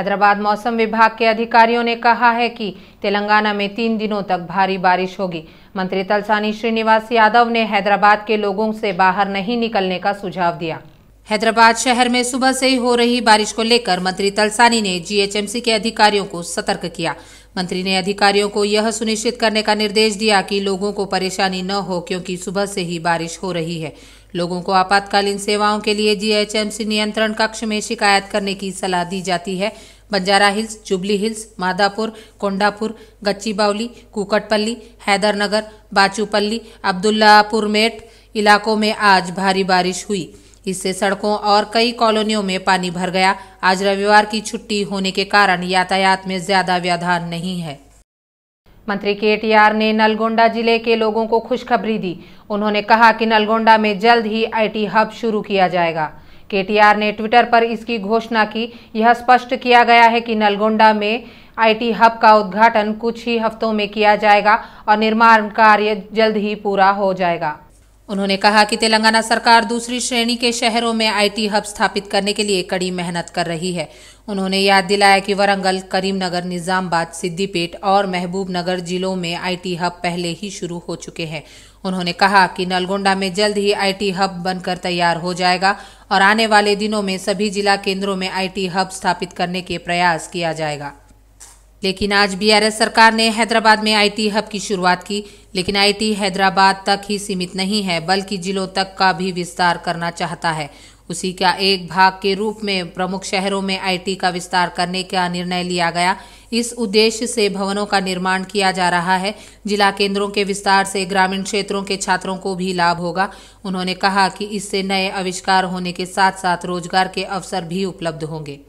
हैदराबाद मौसम विभाग के अधिकारियों ने कहा है कि तेलंगाना में तीन दिनों तक भारी बारिश होगी मंत्री तलसानी श्रीनिवास यादव ने हैदराबाद के लोगों से बाहर नहीं निकलने का सुझाव दिया हैदराबाद शहर में सुबह से ही हो रही बारिश को लेकर मंत्री तलसानी ने जीएचएमसी के अधिकारियों को सतर्क किया मंत्री ने अधिकारियों को यह सुनिश्चित करने का निर्देश दिया कि लोगों को परेशानी न हो क्योंकि सुबह से ही बारिश हो रही है लोगों को आपातकालीन सेवाओं के लिए जीएचएमसी नियंत्रण कक्ष में शिकायत करने की सलाह दी जाती है बंजारा हिल्स जुबली हिल्स मादापुर कोंडापुर बावली कुकटपल्ली हैदरनगर बाचूपल्ली अब्दुल्लापुर मेट इलाकों में आज भारी बारिश हुई इससे सड़कों और कई कॉलोनियों में पानी भर गया आज रविवार की छुट्टी होने के कारण यातायात में ज्यादा व्यवधान नहीं है मंत्री केटीआर ने नलगोंडा जिले के लोगों को खुशखबरी दी उन्होंने कहा कि नलगोंडा में जल्द ही आईटी हब शुरू किया जाएगा केटीआर ने ट्विटर पर इसकी घोषणा की यह स्पष्ट किया गया है कि नलगोंडा में आईटी हब का उद्घाटन कुछ ही हफ्तों में किया जाएगा और निर्माण कार्य जल्द ही पूरा हो जाएगा उन्होंने कहा कि तेलंगाना सरकार दूसरी श्रेणी के शहरों में आईटी हब स्थापित करने के लिए कड़ी मेहनत कर रही है उन्होंने याद दिलाया कि वरंगल करीमनगर निजामबाद सिद्दीपेट और महबूबनगर जिलों में आईटी हब पहले ही शुरू हो चुके हैं उन्होंने कहा कि नलगोंडा में जल्द ही आईटी हब बनकर तैयार हो जाएगा और आने वाले दिनों में सभी जिला केंद्रों में आईटी हब स्थापित करने के प्रयास किया जाएगा लेकिन आज बीआरएस सरकार ने हैदराबाद में आईटी हब की शुरुआत की लेकिन आईटी हैदराबाद तक ही सीमित नहीं है बल्कि जिलों तक का भी विस्तार करना चाहता है उसी का एक भाग के रूप में प्रमुख शहरों में आईटी का विस्तार करने का निर्णय लिया गया इस उद्देश्य से भवनों का निर्माण किया जा रहा है जिला केंद्रों के विस्तार से ग्रामीण क्षेत्रों के छात्रों को भी लाभ होगा उन्होंने कहा कि इससे नए आविष्कार होने के साथ साथ रोजगार के अवसर भी उपलब्ध होंगे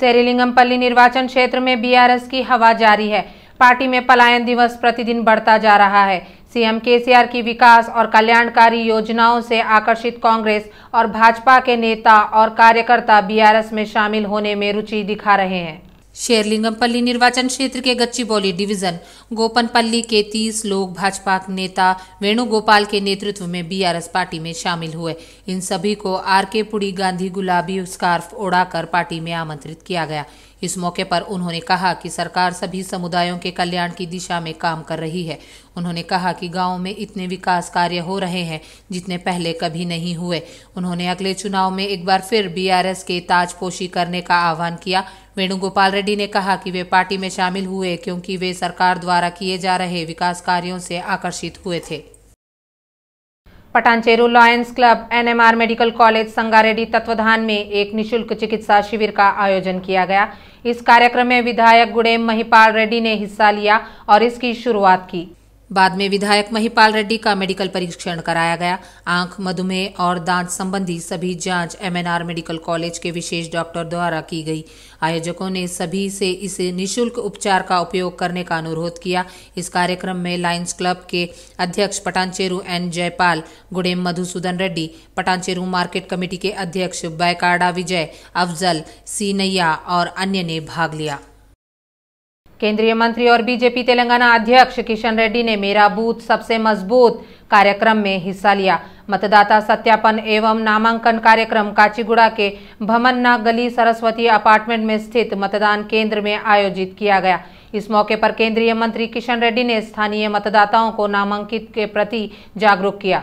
सेरिलिंगमपल्ली निर्वाचन क्षेत्र में बीआरएस की हवा जारी है पार्टी में पलायन दिवस प्रतिदिन बढ़ता जा रहा है सीएम केसीआर की विकास और कल्याणकारी योजनाओं से आकर्षित कांग्रेस और भाजपा के नेता और कार्यकर्ता बीआरएस में शामिल होने में रुचि दिखा रहे हैं शेरलिंगमपल्ली निर्वाचन क्षेत्र के गच्चीबौली डिवीजन गोपनपल्ली के 30 लोग भाजपा नेता वेणुगोपाल के नेतृत्व में बीआरएस पार्टी में शामिल हुए इन सभी को आर के पुड़ी गांधी गुलाबी स्कार्फ ओढ़ाकर पार्टी में आमंत्रित किया गया इस मौके पर उन्होंने कहा कि सरकार सभी समुदायों के कल्याण की दिशा में काम कर रही है उन्होंने कहा कि गाँव में इतने विकास कार्य हो रहे हैं जितने पहले कभी नहीं हुए उन्होंने अगले चुनाव में एक बार फिर बीआरएस के ताजपोशी करने का आह्वान किया वेणुगोपाल रेड्डी ने कहा कि वे पार्टी में शामिल हुए क्योंकि वे सरकार द्वारा किए जा रहे विकास कार्यों से आकर्षित हुए थे Patancheru lions club NMR medical college Sangareddy तत्वधान में एक निशुल्क चिकित्सा शिविर का आयोजन किया गया इस कार्यक्रम में विधायक गुड़ेम महिपाल रेड्डी ने हिस्सा लिया और इसकी शुरुआत की बाद में विधायक महिपाल रेड्डी का मेडिकल परीक्षण कराया गया आंख मधुमेह और दांत संबंधी सभी जांच एमएनआर मेडिकल कॉलेज के विशेष डॉक्टर द्वारा की गई आयोजकों ने सभी से इस निशुल्क उपचार का उपयोग करने का अनुरोध किया इस कार्यक्रम में लायंस क्लब के अध्यक्ष Patancheru N Jaipal Gudem Madhusudan Reddy Patancheru market committee के अध्यक्ष बैकाडा विजय अफजल सीनैया और अन्य ने भाग लिया केंद्रीय मंत्री और बीजेपी तेलंगाना अध्यक्ष किशन रेड्डी ने मेरा बूथ सबसे मजबूत कार्यक्रम में हिस्सा लिया मतदाता सत्यापन एवं नामांकन कार्यक्रम काचीगुड़ा के भमन्ना गली सरस्वती अपार्टमेंट में स्थित मतदान केंद्र में आयोजित किया गया इस मौके पर केंद्रीय मंत्री किशन रेड्डी ने स्थानीय मतदाताओं को नामांकित के प्रति जागरूक किया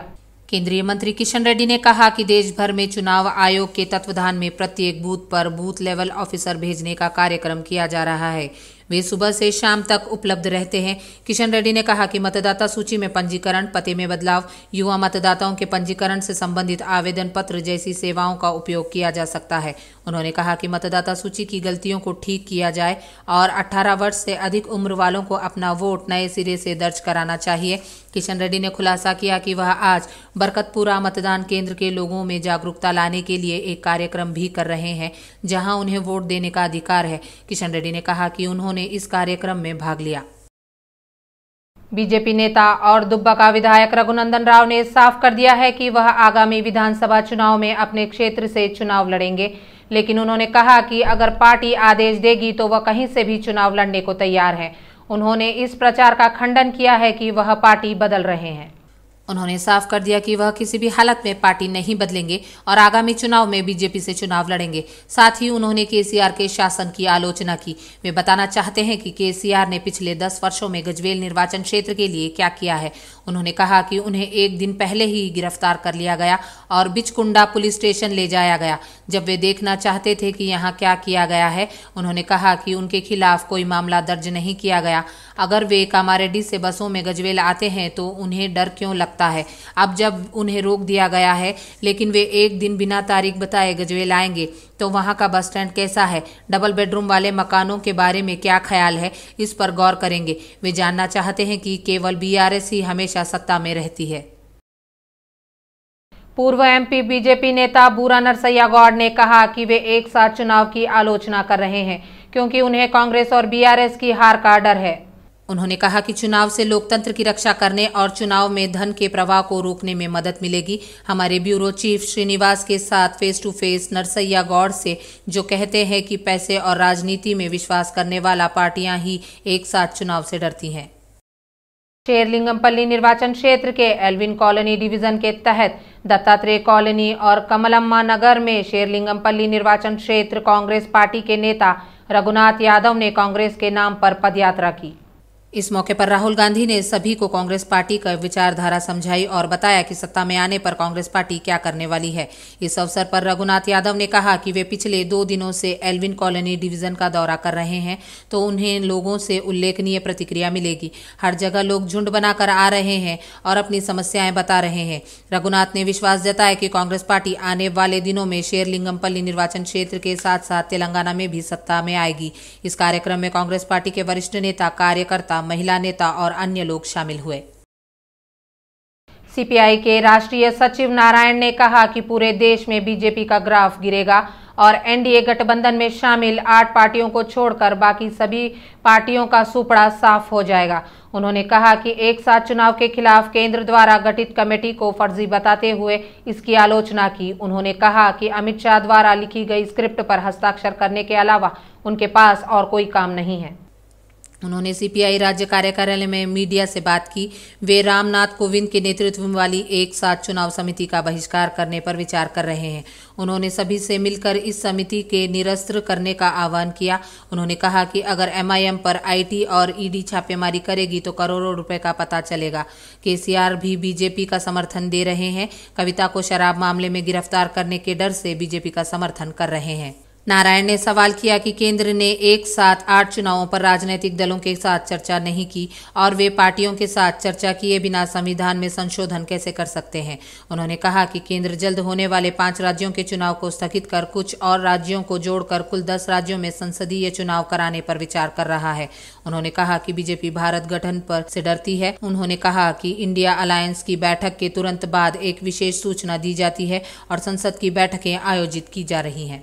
केंद्रीय मंत्री किशन रेड्डी ने कहा कि देश भर में चुनाव आयोग के तत्वधान में प्रत्येक बूथ पर बूथ लेवल ऑफिसर भेजने का कार्यक्रम किया जा रहा है वे सुबह से शाम तक उपलब्ध रहते हैं किशन रेड्डी ने कहा कि मतदाता सूची में पंजीकरण पते में बदलाव युवा मतदाताओं के पंजीकरण से संबंधित आवेदन पत्र जैसी सेवाओं का उपयोग किया जा सकता है उन्होंने कहा कि मतदाता सूची की गलतियों को ठीक किया जाए और 18 वर्ष से अधिक उम्र वालों को अपना वोट नए सिरे से दर्ज कराना चाहिए किशन रेड्डी ने खुलासा किया कि वह आज बरकतपुरा मतदान केंद्र के लोगों में जागरूकता लाने के लिए एक कार्यक्रम भी कर रहे हैं जहां उन्हें वोट देने का अधिकार है किशन रेड्डी ने कहा कि उन्होंने इस कार्यक्रम में भाग लिया बीजेपी नेता और दुब्बा का विधायक रघुनंदन राव ने साफ कर दिया है कि वह आगामी विधानसभा चुनाव में अपने क्षेत्र से चुनाव लड़ेंगे लेकिन उन्होंने कहा कि अगर पार्टी आदेश देगी तो वह कहीं से भी चुनाव लड़ने को तैयार है उन्होंने इस प्रचार का खंडन किया है कि वह पार्टी बदल रहे हैं उन्होंने साफ कर दिया कि वह किसी भी हालत में पार्टी नहीं बदलेंगे और आगामी चुनाव में बीजेपी से चुनाव लड़ेंगे साथ ही उन्होंने केसीआर के शासन की आलोचना की वे बताना चाहते हैं कि केसीआर ने पिछले दस वर्षों में गजवेल निर्वाचन क्षेत्र के लिए क्या किया है उन्होंने कहा कि उन्हें एक दिन पहले ही गिरफ्तार कर लिया गया और बिचकुंडा पुलिस स्टेशन ले जाया गया जब वे देखना चाहते थे कि यहाँ क्या किया गया है उन्होंने कहा कि उनके खिलाफ कोई मामला दर्ज नहीं किया गया अगर वे कामारेड्डी से बसों में गजवेल आते हैं तो उन्हें डर क्यों लगता है अब जब उन्हें रोक दिया गया है लेकिन वे एक दिन बिना तारीख बताए गजवेल आएंगे तो वहाँ का बस स्टैंड कैसा है डबल बेडरूम वाले मकानों के बारे में क्या ख्याल है इस पर गौर करेंगे वे जानना चाहते हैं कि केवल बीआरएस ही हमेशा सत्ता में रहती है पूर्व एमपी बीजेपी नेता बूरा नरसैया गौड़ ने कहा कि वे एक साथ चुनाव की आलोचना कर रहे हैं क्योंकि उन्हें कांग्रेस और बीआरएस की हार का डर है उन्होंने कहा कि चुनाव से लोकतंत्र की रक्षा करने और चुनाव में धन के प्रवाह को रोकने में मदद मिलेगी हमारे ब्यूरो चीफ श्रीनिवास के साथ face to face Narsaiah Goud से जो कहते हैं कि पैसे और राजनीति में विश्वास करने वाला पार्टियां ही एक साथ चुनाव से डरती हैं शेरलिंगमपल्ली निर्वाचन क्षेत्र के एल्विन कॉलोनी डिवीजन के तहत दत्तात्रेय कॉलोनी और कमलम्मा नगर में शेरलिंगमपल्ली निर्वाचन क्षेत्र कांग्रेस पार्टी के नेता रघुनाथ यादव ने कांग्रेस के नाम पर पदयात्रा की इस मौके पर राहुल गांधी ने सभी को कांग्रेस पार्टी का विचारधारा समझाई और बताया कि सत्ता में आने पर कांग्रेस पार्टी क्या करने वाली है इस अवसर पर रघुनाथ यादव ने कहा कि वे पिछले दो दिनों से एल्विन कॉलोनी डिवीजन का दौरा कर रहे हैं तो उन्हें लोगों से उल्लेखनीय प्रतिक्रिया मिलेगी हर जगह लोग झुंड बनाकर आ रहे हैं और अपनी समस्याएं बता रहे हैं रघुनाथ ने विश्वास जताया कि कांग्रेस पार्टी आने वाले दिनों में शेरलिंगमपल्ली निर्वाचन क्षेत्र के साथ साथ तेलंगाना में भी सत्ता में आएगी इस कार्यक्रम में कांग्रेस पार्टी के वरिष्ठ नेता कार्यकर्ता महिला नेता और अन्य लोग शामिल हुए सीपीआई के राष्ट्रीय सचिव नारायण ने कहा कि पूरे देश में बीजेपी का ग्राफ गिरेगा और एनडीए गठबंधन में शामिल आठ पार्टियों को छोड़कर बाकी सभी पार्टियों का सुपड़ा साफ हो जाएगा उन्होंने कहा कि एक साथ चुनाव के खिलाफ केंद्र द्वारा गठित कमेटी को फर्जी बताते हुए इसकी आलोचना की उन्होंने कहा कि अमित शाह द्वारा लिखी गई स्क्रिप्ट पर हस्ताक्षर करने के अलावा उनके पास और कोई काम नहीं है उन्होंने सीपीआई राज्य कार्यकारिणी में मीडिया से बात की वे रामनाथ कोविंद के नेतृत्व वाली एक साथ चुनाव समिति का बहिष्कार करने पर विचार कर रहे हैं उन्होंने सभी से मिलकर इस समिति के निरस्त्र करने का आह्वान किया उन्होंने कहा कि अगर एमआईएम पर आईटी और ईडी e छापेमारी करेगी तो करोड़ों रुपए का पता चलेगा केसीआर भी बीजेपी का समर्थन दे रहे हैं कविता को शराब मामले में गिरफ्तार करने के डर से बीजेपी का समर्थन कर रहे हैं नारायण ने सवाल किया कि केंद्र ने एक साथ आठ चुनावों पर राजनीतिक दलों के साथ चर्चा नहीं की और वे पार्टियों के साथ चर्चा किए बिना संविधान में संशोधन कैसे कर सकते हैं उन्होंने कहा कि केंद्र जल्द होने वाले पांच राज्यों के चुनाव को स्थगित कर कुछ और राज्यों को जोड़कर कुल दस राज्यों में संसदीय चुनाव कराने पर विचार कर रहा है उन्होंने कहा कि बीजेपी भारत गठन पर से डरती है उन्होंने कहा कि इंडिया अलायंस की बैठक के तुरंत बाद एक विशेष सूचना दी जाती है और संसद की बैठकें आयोजित की जा रही हैं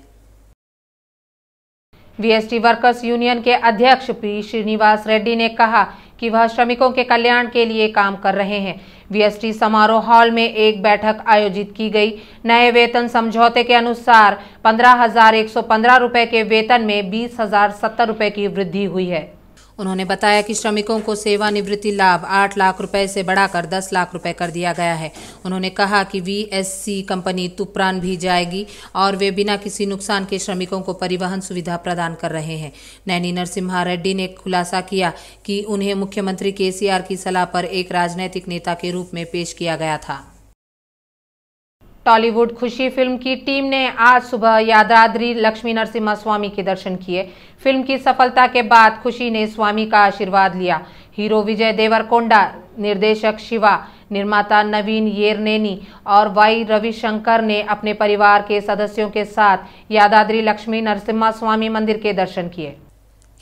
वीएसटी वर्कर्स यूनियन के अध्यक्ष पी श्रीनिवास रेड्डी ने कहा कि वह श्रमिकों के कल्याण के लिए काम कर रहे हैं वीएसटी समारोह हॉल में एक बैठक आयोजित की गई नए वेतन समझौते के अनुसार पंद्रह हजार एक सौ पंद्रह के वेतन में बीस हजार सत्तर की वृद्धि हुई है उन्होंने बताया कि श्रमिकों को सेवानिवृत्ति लाभ आठ लाख रुपए से बढ़ाकर दस लाख रुपए कर दिया गया है उन्होंने कहा कि वीएससी कंपनी तुपरान भी जाएगी और वे बिना किसी नुकसान के श्रमिकों को परिवहन सुविधा प्रदान कर रहे हैं नैनी नरसिम्हा रेड्डी ने खुलासा किया कि उन्हें मुख्यमंत्री केसीआर की सलाह पर एक राजनैतिक नेता के रूप में पेश किया गया था टॉलीवुड खुशी फिल्म की टीम ने आज सुबह यादाद्री लक्ष्मी नरसिम्हा स्वामी के दर्शन किए फिल्म की सफलता के बाद खुशी ने स्वामी का आशीर्वाद लिया हीरो विजय देवरकोंडा निर्देशक शिवा निर्माता नवीन येरनेनी और वाई रविशंकर ने अपने परिवार के सदस्यों के साथ यादाद्री लक्ष्मी नरसिम्हा स्वामी मंदिर के दर्शन किए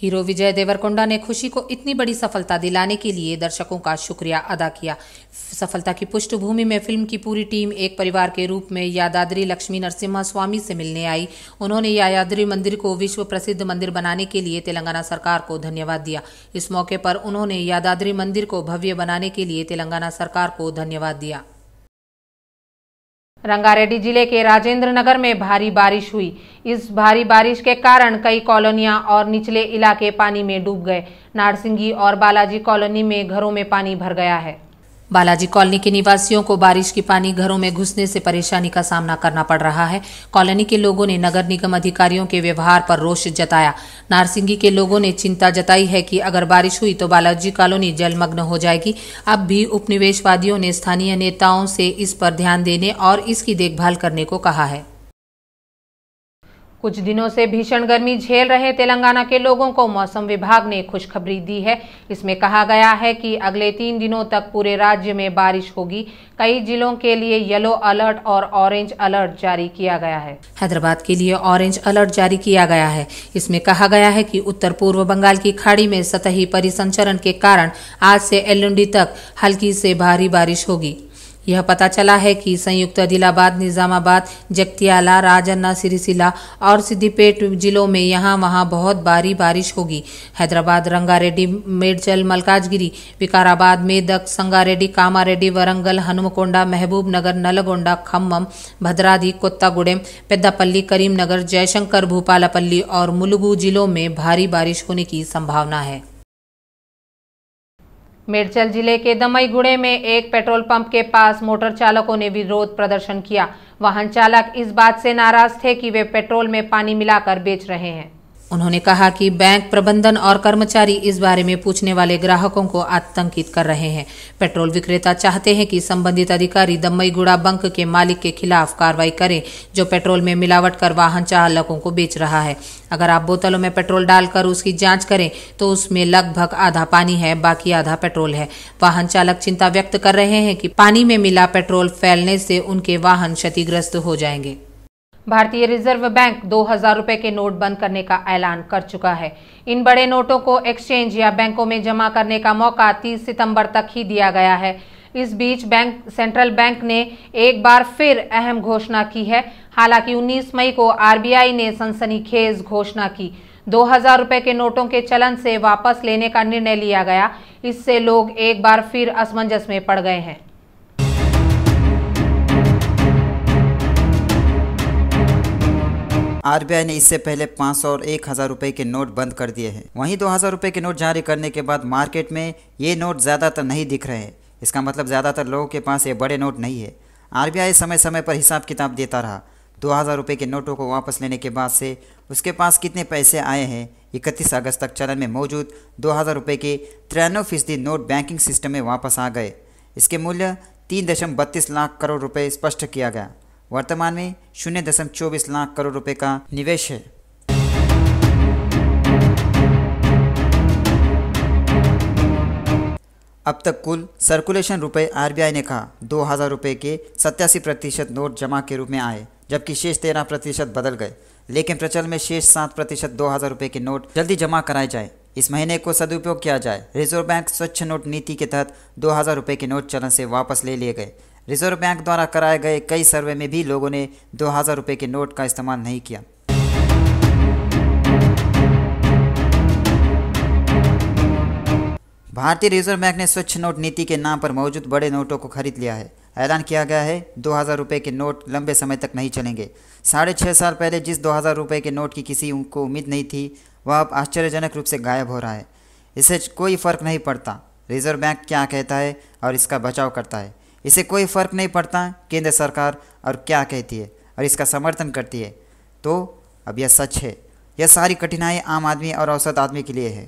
हीरो विजय देवरकोंडा ने खुशी को इतनी बड़ी सफलता दिलाने के लिए दर्शकों का शुक्रिया अदा किया सफलता की पृष्ठभूमि में फिल्म की पूरी टीम एक परिवार के रूप में यादाद्री लक्ष्मी नरसिम्हा स्वामी से मिलने आई उन्होंने यादाद्री मंदिर को विश्व प्रसिद्ध मंदिर बनाने के लिए तेलंगाना सरकार को धन्यवाद दिया इस मौके पर उन्होंने यादाद्री मंदिर को भव्य बनाने के लिए तेलंगाना सरकार को धन्यवाद दिया रंगारेड्डी जिले के राजेंद्र नगर में भारी बारिश हुई इस भारी बारिश के कारण कई कॉलोनियां और निचले इलाके पानी में डूब गए नारसिंगी और बालाजी कॉलोनी में घरों में पानी भर गया है बालाजी कॉलोनी के निवासियों को बारिश के पानी घरों में घुसने से परेशानी का सामना करना पड़ रहा है कॉलोनी के लोगों ने नगर निगम अधिकारियों के व्यवहार पर रोष जताया नारसिंगी के लोगों ने चिंता जताई है कि अगर बारिश हुई तो बालाजी कॉलोनी जलमग्न हो जाएगी अब भी उपनिवेशवादियों ने स्थानीय नेताओं से इस पर ध्यान देने और इसकी देखभाल करने को कहा है कुछ दिनों से भीषण गर्मी झेल रहे तेलंगाना के लोगों को मौसम विभाग ने खुशखबरी दी है इसमें कहा गया है कि अगले तीन दिनों तक पूरे राज्य में बारिश होगी कई जिलों के लिए येलो अलर्ट और ऑरेंज अलर्ट जारी किया गया है हैदराबाद के लिए ऑरेंज अलर्ट जारी किया गया है इसमें कहा गया है कि उत्तर पूर्व बंगाल की खाड़ी में सतही परिसंचरण के कारण आज से एलुंडी तक हल्की से भारी बारिश होगी यह पता चला है कि संयुक्त आदिलाबाद निजामाबाद जगतियाला राजन्ना सिरिसिला और सिद्दीपेट जिलों में यहाँ वहाँ बहुत भारी बारिश होगी हैदराबाद रंगारेड्डी मेडचल मलकाजगिरी विकाराबाद मेदक संगारेड्डी कामारेड्डी वरंगल हनुमकोंडा महबूब नगर नलगोंडा खम्मम भद्रादी कोत्तागुडेम पेद्दापल्ली करीमनगर जयशंकर भूपालापल्ली और मुलुगु जिलों में भारी बारिश होने की संभावना है मेरचल जिले के दमईगुड़े में एक पेट्रोल पंप के पास मोटर चालकों ने विरोध प्रदर्शन किया वाहन चालक इस बात से नाराज थे कि वे पेट्रोल में पानी मिलाकर बेच रहे हैं उन्होंने कहा कि बैंक प्रबंधन और कर्मचारी इस बारे में पूछने वाले ग्राहकों को आतंकित कर रहे हैं पेट्रोल विक्रेता चाहते हैं कि संबंधित अधिकारी दम्बई गुड़ा बंक के मालिक के खिलाफ कार्रवाई करें जो पेट्रोल में मिलावट कर वाहन चालकों को बेच रहा है अगर आप बोतलों में पेट्रोल डालकर उसकी जाँच करें तो उसमें लगभग आधा पानी है बाकी आधा पेट्रोल है वाहन चालक चिंता व्यक्त कर रहे हैं कि पानी में मिला पेट्रोल फैलने से उनके वाहन क्षतिग्रस्त हो जाएंगे भारतीय रिजर्व बैंक दो हजार रुपए के नोट बंद करने का ऐलान कर चुका है इन बड़े नोटों को एक्सचेंज या बैंकों में जमा करने का मौका 30 सितंबर तक ही दिया गया है इस बीच बैंक सेंट्रल बैंक ने एक बार फिर अहम घोषणा की है हालांकि 19 मई को आरबीआई ने सनसनीखेज घोषणा की दो हजार रुपए के नोटों के चलन से वापस लेने का निर्णय लिया गया इससे लोग एक बार फिर असमंजस में पड़ गए हैं आरबीआई ने इससे पहले पाँच और एक हजार रुपए के नोट बंद कर दिए हैं वहीं दो हजार रुपए के नोट जारी करने के बाद मार्केट में ये नोट ज़्यादातर नहीं दिख रहे हैं इसका मतलब ज़्यादातर लोगों के पास ये बड़े नोट नहीं है आरबीआई समय समय पर हिसाब किताब देता रहा दो हज़ार रुपये के नोटों को वापस लेने के बाद से उसके पास कितने पैसे आए हैं इकतीस अगस्त तक चलन में मौजूद दो हज़ार रुपये के तिरानवे फीसदी नोट बैंकिंग सिस्टम में वापस आ गए इसके मूल्य तीन दशम बत्तीस लाख करोड़ रुपये स्पष्ट किया गया वर्तमान में शून्य दशमलव चौबीस लाख करोड़ रुपए का निवेश है अब तक कुल सर्कुलेशन रुपए आरबीआई ने कहा दो हज़ार रुपए के सत्यासी प्रतिशत नोट जमा के रूप में आए जबकि शेष तेरह प्रतिशत बदल गए लेकिन प्रचल में शेष सात प्रतिशत दो हज़ार रुपए के नोट जल्दी जमा कराए जाए इस महीने को सदुपयोग किया जाए रिजर्व बैंक स्वच्छ नोट नीति के तहत दो हज़ार रुपए के नोट चलन से वापस ले लिए गए रिजर्व बैंक द्वारा कराए गए कई सर्वे में भी लोगों ने दो हज़ार रुपये के नोट का इस्तेमाल नहीं किया भारतीय रिजर्व बैंक ने स्वच्छ नोट नीति के नाम पर मौजूद बड़े नोटों को खरीद लिया है ऐलान किया गया है दो हज़ार रुपये के नोट लंबे समय तक नहीं चलेंगे साढ़े छह साल पहले जिस दो हज़ार रुपये के नोट की किसी को उम्मीद नहीं थी वह अब आश्चर्यजनक रूप से गायब हो रहा है इससे कोई फर्क नहीं पड़ता रिजर्व बैंक क्या कहता है और इसका बचाव करता है इसे कोई फर्क नहीं पड़ता केंद्र सरकार और क्या कहती है और इसका समर्थन करती है तो अब यह सच है यह सारी कठिनाई आम आदमी और औसत आदमी के लिए है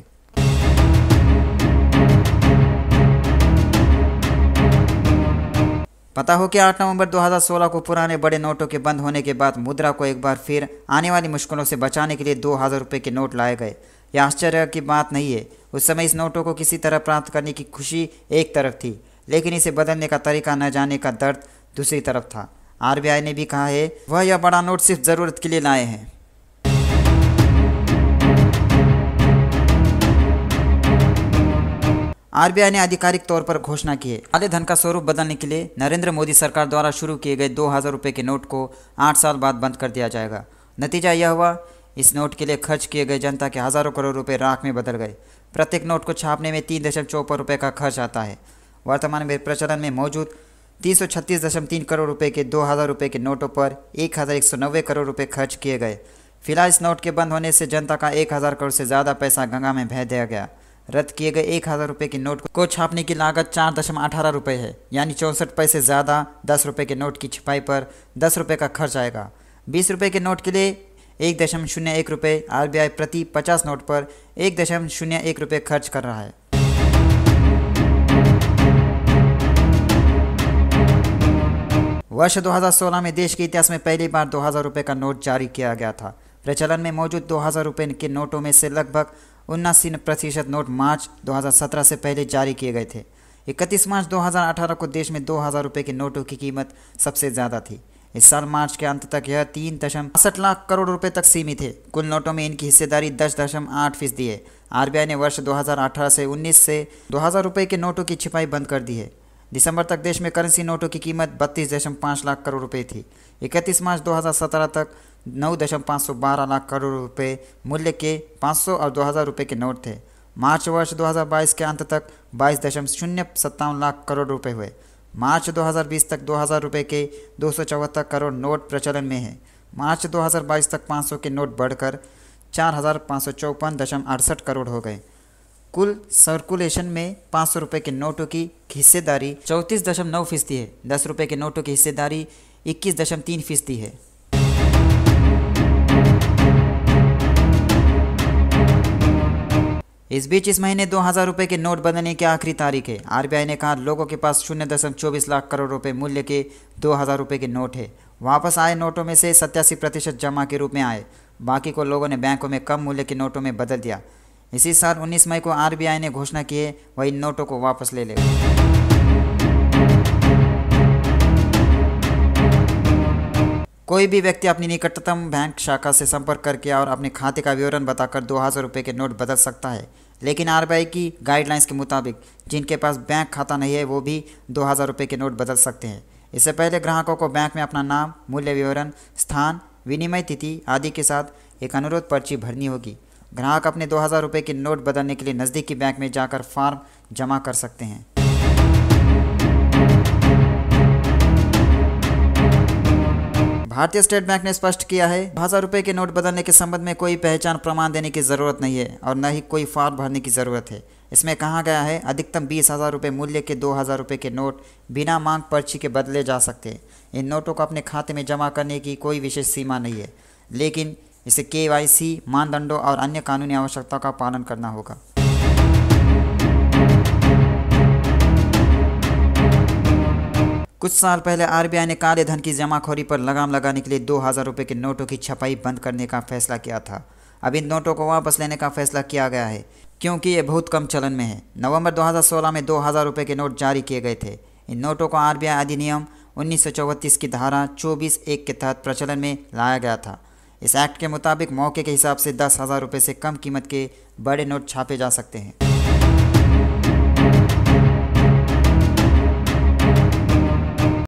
पता हो कि 8 नवंबर 2016 को पुराने बड़े नोटों के बंद होने के बाद मुद्रा को एक बार फिर आने वाली मुश्किलों से बचाने के लिए दो हज़ार रुपये के नोट लाए गए यह आश्चर्य की बात नहीं है उस समय इस नोटों को किसी तरह प्राप्त करने की खुशी एक तरफ थी लेकिन इसे बदलने का तरीका न जाने का दर्द दूसरी तरफ था आर ने भी कहा है वह यह बड़ा नोट सिर्फ ज़रूरत के लिए लाए हैं आर ने आधिकारिक तौर पर घोषणा की है काले धन का स्वरूप बदलने के लिए नरेंद्र मोदी सरकार द्वारा शुरू किए गए दो हज़ार रुपये के नोट को आठ साल बाद बंद कर दिया जाएगा नतीजा यह हुआ इस नोट के लिए खर्च किए गए जनता के हज़ारों करोड़ रुपए राख में बदल गए प्रत्येक नोट को छापने में तीन दशमलव चौपन रुपये का खर्च आता है वर्तमान में प्रचलन में मौजूद तीन सौ छत्तीस दशमलव तीन करोड़ रुपए के दो हज़ार रुपये के नोटों पर एक हज़ार एक सौ नब्बे करोड़ रुपए खर्च किए गए फिलहाल इस नोट के बंद होने से जनता का एक हज़ार करोड़ से ज़्यादा पैसा गंगा में बह दिया गया रद्द किए गए एक हज़ार रुपये के नोट को छापने की लागत चार दशम अठारह रुपये है यानी चौंसठ पैसे ज़्यादा दस रुपये के नोट की छिपाई पर दस रुपये का खर्च आएगा बीस रुपये के नोट के लिए एक दशम शून्य एक रुपये आर प्रति पचास नोट पर एक दशम शून्य एक रुपये खर्च कर रहा है वर्ष 2016 में देश के इतिहास में पहली बार दो हज़ार रुपये का नोट जारी किया गया था प्रचलन में मौजूद दो हज़ार रुपये के नोटों में से लगभग उन्नासी प्रतिशत नोट मार्च 2017 से पहले जारी किए गए थे इकतीस मार्च 2018 को देश में दो हज़ार रुपये के नोटों की कीमत सबसे ज़्यादा थी इस साल मार्च के अंत तक यह तीन दशम बासठ लाख करोड़ रुपए तक सीमित है कुल नोटों में इनकी हिस्सेदारी दस दशम आठ फीसदी है आरबीआई ने वर्ष 2018 से 19 से दो हज़ार रुपये के नोटों की छिपाई बंद कर दी है दिसंबर तक देश में करेंसी नोटों की कीमत बत्तीस दशम पाँच लाख करोड़ रुपए थी इकतीस मार्च 2017 तक नौ दशम पाँच सौ बारह लाख करोड़ रुपए मूल्य के पाँच सौ और दो हज़ार रुपये के नोट थे मार्च वर्ष 2022 के अंत तक बाईस दशम शून्य सत्तावन लाख करोड़ रुपए हुए मार्च 2020 तक दो हज़ार रुपये के दो सौ चौहत्तर करोड़ नोट प्रचलन में हैं मार्च दो हज़ार बाईस तक पाँच सौ के नोट बढ़कर चार हज़ार पाँच सौ चौपन दशम अड़सठ करोड़ हो गए कुल सर्कुलेशन में पाँच सौ रुपये के नोटों की हिस्सेदारी चौंतीस दशम नौ फीसदी है दस रुपये के नोटों की हिस्सेदारी इक्कीस दशम तीन फीसदी है इस बीच इस महीने दो हज़ार रुपये के नोट बदलने की आखिरी तारीख है आरबीआई ने कहा लोगों के पास शून्य दशम चौबीस लाख करोड़ रुपए मूल्य के दो हज़ार रुपये के नोट है वापस आए नोटों में से सत्यासी प्रतिशत जमा के रूप में आए बाकी को लोगों ने बैंकों में कम मूल्य के नोटों में बदल दिया इसी साल 19 मई को आरबीआई ने घोषणा किए वही इन नोटों को वापस ले ले कोई भी व्यक्ति अपनी निकटतम बैंक शाखा से संपर्क करके और अपने खाते का विवरण बताकर दो हज़ार रुपये के नोट बदल सकता है लेकिन आरबीआई की गाइडलाइंस के मुताबिक जिनके पास बैंक खाता नहीं है वो भी दो हज़ार रुपये के नोट बदल सकते हैं इससे पहले ग्राहकों को बैंक में अपना नाम मूल्य विवरण स्थान विनिमय तिथि आदि के साथ एक अनुरोध पर्ची भरनी होगी ग्राहक अपने दो हज़ार रुपये के नोट बदलने के लिए नज़दीकी बैंक में जाकर फॉर्म जमा कर सकते हैं भारतीय स्टेट बैंक ने स्पष्ट किया है हजार रुपए के नोट बदलने के संबंध में कोई पहचान प्रमाण देने की जरूरत नहीं है और न ही कोई फॉर्म भरने की जरूरत है इसमें कहा गया है अधिकतम बीस हजार रुपये मूल्य के दो हजार रुपये के नोट बिना मांग पर्ची के बदले जा सकते हैं इन नोटों को अपने खाते में जमा करने की कोई विशेष सीमा नहीं है लेकिन इसे के मानदंडों और अन्य कानूनी आवश्यकताओं का पालन करना होगा कुछ साल पहले आरबीआई ने काले धन की जमाखोरी पर लगाम लगाने के लिए दो हज़ार रुपये के नोटों की छपाई बंद करने का फैसला किया था अब इन नोटों को वापस लेने का फैसला किया गया है क्योंकि ये बहुत कम चलन में है नवंबर 2016 में दो हज़ार रुपये के नोट जारी किए गए थे इन नोटों को आरबीआई अधिनियम उन्नीस की धारा चौबीस एक के तहत प्रचलन में लाया गया था इस एक्ट के मुताबिक मौके के हिसाब से दस हज़ार रुपये से कम कीमत के बड़े नोट छापे जा सकते हैं